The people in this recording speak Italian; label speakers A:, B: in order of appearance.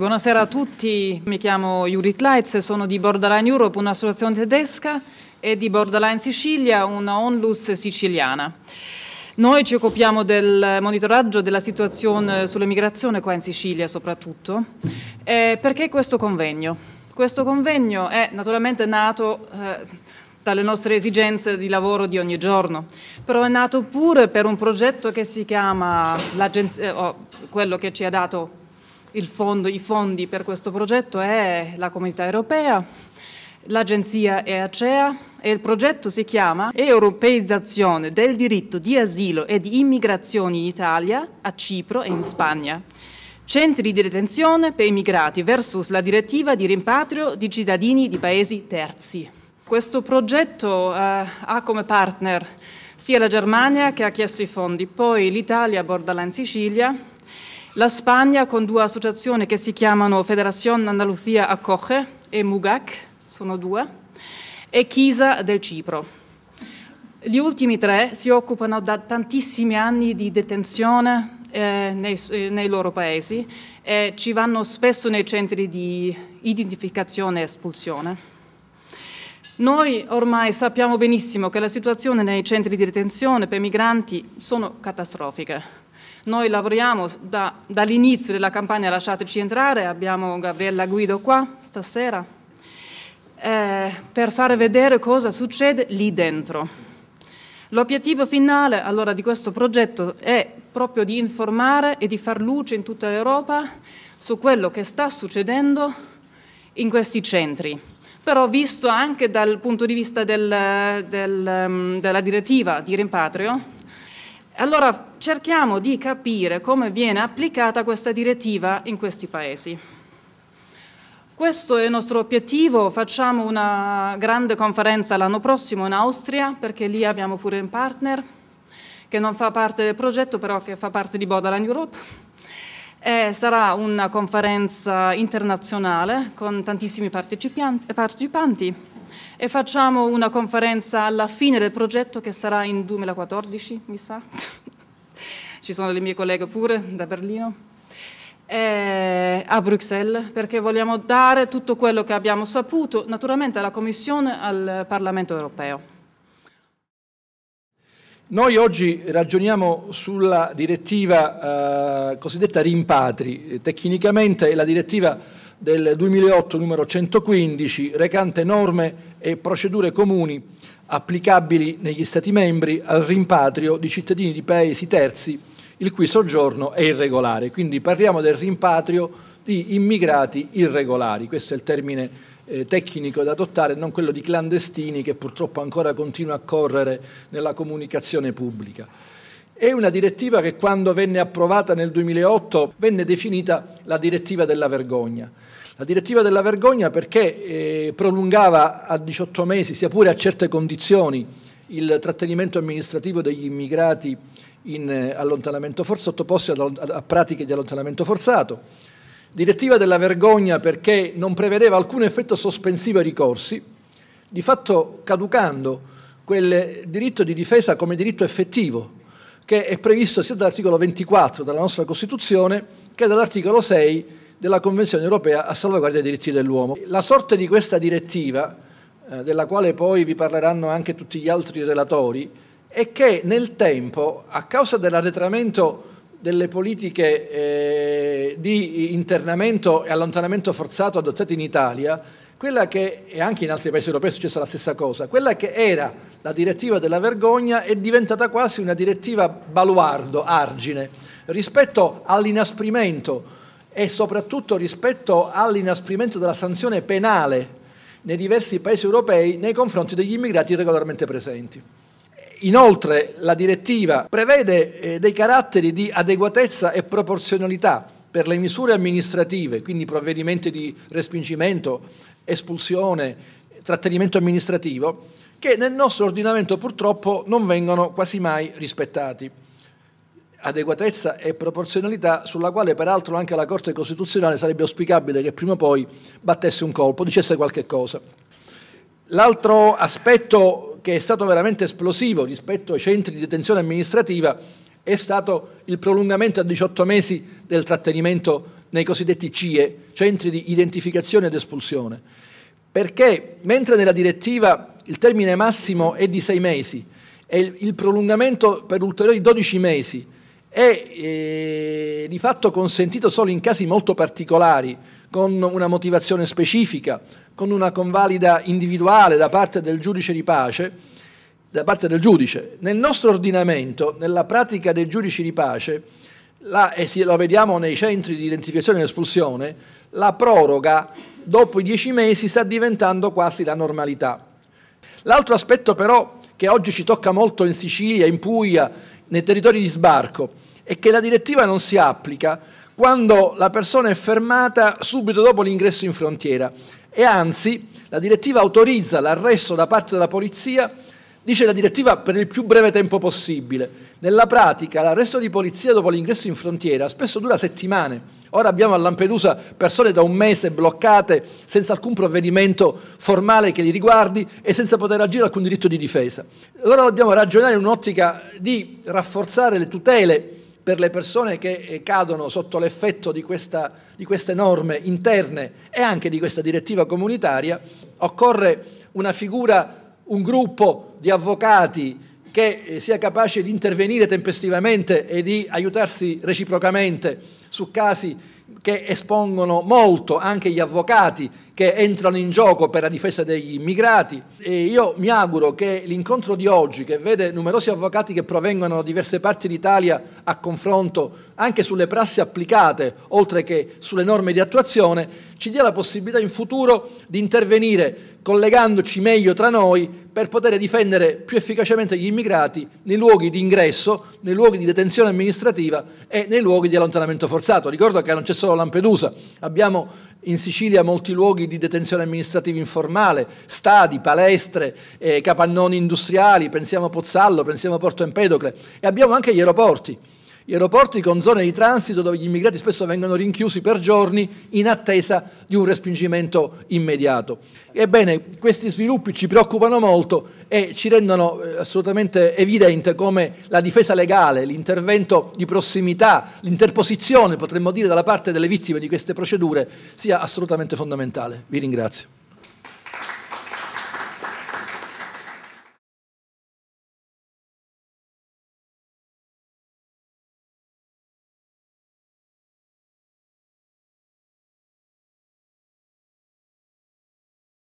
A: Buonasera a tutti, mi chiamo Judith Leitz, sono di Borderline Europe, un'associazione tedesca e di Borderline Sicilia, una onlus siciliana. Noi ci occupiamo del monitoraggio della situazione sull'emigrazione qua in Sicilia soprattutto. Eh, perché questo convegno? Questo convegno è naturalmente nato eh, dalle nostre esigenze di lavoro di ogni giorno, però è nato pure per un progetto che si chiama, oh, quello che ci ha dato fondo, i fondi per questo progetto è la Comunità Europea, l'agenzia EACEA e il progetto si chiama Europeizzazione del diritto di asilo e di immigrazione in Italia, a Cipro e in Spagna. Centri di detenzione per i migrati versus la direttiva di rimpatrio di cittadini di paesi terzi. Questo progetto eh, ha come partner sia la Germania che ha chiesto i fondi, poi l'Italia, Bordaland Sicilia, la Spagna con due associazioni che si chiamano Federazione Andalucía Acoge e MUGAC, sono due, e Chisa del Cipro. Gli ultimi tre si occupano da tantissimi anni di detenzione eh, nei, eh, nei, loro paesi e ci vanno spesso nei centri di identificazione e espulsione. Noi ormai sappiamo benissimo che la situazione nei centri di detenzione per migranti sono catastrofiche. Noi lavoriamo da, dall'inizio della campagna Lasciateci entrare, abbiamo Gabriella Guido qua stasera, eh, per far vedere cosa succede lì dentro. L'obiettivo finale allora, di questo progetto è proprio di informare e di far luce in tutta l'Europa su quello che sta succedendo in questi centri, però visto anche dal punto di vista del, del, ehm, della direttiva di rimpatrio, allora cerchiamo di capire come viene applicata questa direttiva in questi paesi. Questo è il nostro obiettivo, facciamo una grande conferenza l'anno prossimo in Austria perché lì abbiamo pure un partner che non fa parte del progetto però che fa parte di Borderline Europe. E sarà una conferenza internazionale con tantissimi partecipanti e facciamo una conferenza alla fine del progetto che sarà in 2014, mi sa. Ci sono le mie colleghe pure da Berlino. E a Bruxelles perché vogliamo dare tutto quello che abbiamo saputo naturalmente alla Commissione al Parlamento europeo.
B: Noi oggi ragioniamo sulla direttiva eh, cosiddetta rimpatri, tecnicamente è la direttiva del 2008 numero 115 recante norme e procedure comuni applicabili negli Stati membri al rimpatrio di cittadini di paesi terzi il cui soggiorno è irregolare. Quindi parliamo del rimpatrio di immigrati irregolari, questo è il termine eh, tecnico da adottare, non quello di clandestini che purtroppo ancora continua a correre nella comunicazione pubblica. È una direttiva che quando venne approvata nel 2008 venne definita la direttiva della vergogna. La direttiva della vergogna perché eh, prolungava a 18 mesi, sia pure a certe condizioni, il trattenimento amministrativo degli immigrati in eh, allontanamento forzato, sottoposti a, a pratiche di allontanamento forzato. Direttiva della vergogna perché non prevedeva alcun effetto sospensivo ai ricorsi, di fatto caducando quel diritto di difesa come diritto effettivo, che è previsto sia dall'articolo 24 della nostra Costituzione che dall'articolo 6 della Convenzione europea a salvaguardia dei diritti dell'uomo. La sorte di questa direttiva, eh, della quale poi vi parleranno anche tutti gli altri relatori, è che nel tempo, a causa dell'arretramento delle politiche eh, di internamento e allontanamento forzato adottate in Italia, quella che, e anche in altri paesi europei è successa la stessa cosa, quella che era la direttiva della vergogna è diventata quasi una direttiva baluardo, argine, rispetto all'inasprimento e soprattutto rispetto all'inasprimento della sanzione penale nei diversi paesi europei nei confronti degli immigrati regolarmente presenti. Inoltre la direttiva prevede eh, dei caratteri di adeguatezza e proporzionalità per le misure amministrative, quindi provvedimenti di respingimento, espulsione, trattenimento amministrativo, che nel nostro ordinamento purtroppo non vengono quasi mai rispettati adeguatezza e proporzionalità sulla quale peraltro anche la Corte Costituzionale sarebbe auspicabile che prima o poi battesse un colpo, dicesse qualche cosa. L'altro aspetto che è stato veramente esplosivo rispetto ai centri di detenzione amministrativa è stato il prolungamento a 18 mesi del trattenimento nei cosiddetti CIE, centri di identificazione ed espulsione. Perché mentre nella direttiva il termine massimo è di 6 mesi e il prolungamento per ulteriori 12 mesi è eh, di fatto consentito solo in casi molto particolari, con una motivazione specifica, con una convalida individuale da parte del giudice di pace, da parte del giudice. Nel nostro ordinamento, nella pratica dei giudici di pace, la, e lo vediamo nei centri di identificazione e espulsione, la proroga dopo i dieci mesi sta diventando quasi la normalità. L'altro aspetto però che oggi ci tocca molto in Sicilia, in Puglia, nei territori di sbarco, è che la direttiva non si applica quando la persona è fermata subito dopo l'ingresso in frontiera e anzi la direttiva autorizza l'arresto da parte della polizia, dice la direttiva per il più breve tempo possibile. Nella pratica l'arresto di polizia dopo l'ingresso in frontiera spesso dura settimane. Ora abbiamo a Lampedusa persone da un mese bloccate senza alcun provvedimento formale che li riguardi e senza poter agire alcun diritto di difesa. Allora dobbiamo ragionare in un'ottica di rafforzare le tutele per le persone che eh, cadono sotto l'effetto di, questa, di queste norme interne e anche di questa direttiva comunitaria, occorre una figura, un gruppo di avvocati che eh, sia capace di intervenire tempestivamente e di aiutarsi reciprocamente su casi che espongono molto anche gli avvocati che entrano in gioco per la difesa degli immigrati e io mi auguro che l'incontro di oggi, che vede numerosi avvocati che provengono da diverse parti d'Italia a confronto anche sulle prassi applicate, oltre che sulle norme di attuazione, ci dia la possibilità in futuro di intervenire collegandoci meglio tra noi per poter difendere più efficacemente gli immigrati nei luoghi di ingresso, nei luoghi di detenzione amministrativa e nei luoghi di allontanamento forzato. Ricordo che non c'è solo Lampedusa, abbiamo in Sicilia molti luoghi di detenzione amministrativa informale, stadi, palestre, eh, capannoni industriali, pensiamo a Pozzallo, pensiamo a Porto Empedocle e abbiamo anche gli aeroporti gli aeroporti con zone di transito dove gli immigrati spesso vengono rinchiusi per giorni in attesa di un respingimento immediato. Ebbene, questi sviluppi ci preoccupano molto e ci rendono eh, assolutamente evidente come la difesa legale, l'intervento di prossimità, l'interposizione, potremmo dire, dalla parte delle vittime di queste procedure sia assolutamente fondamentale. Vi ringrazio.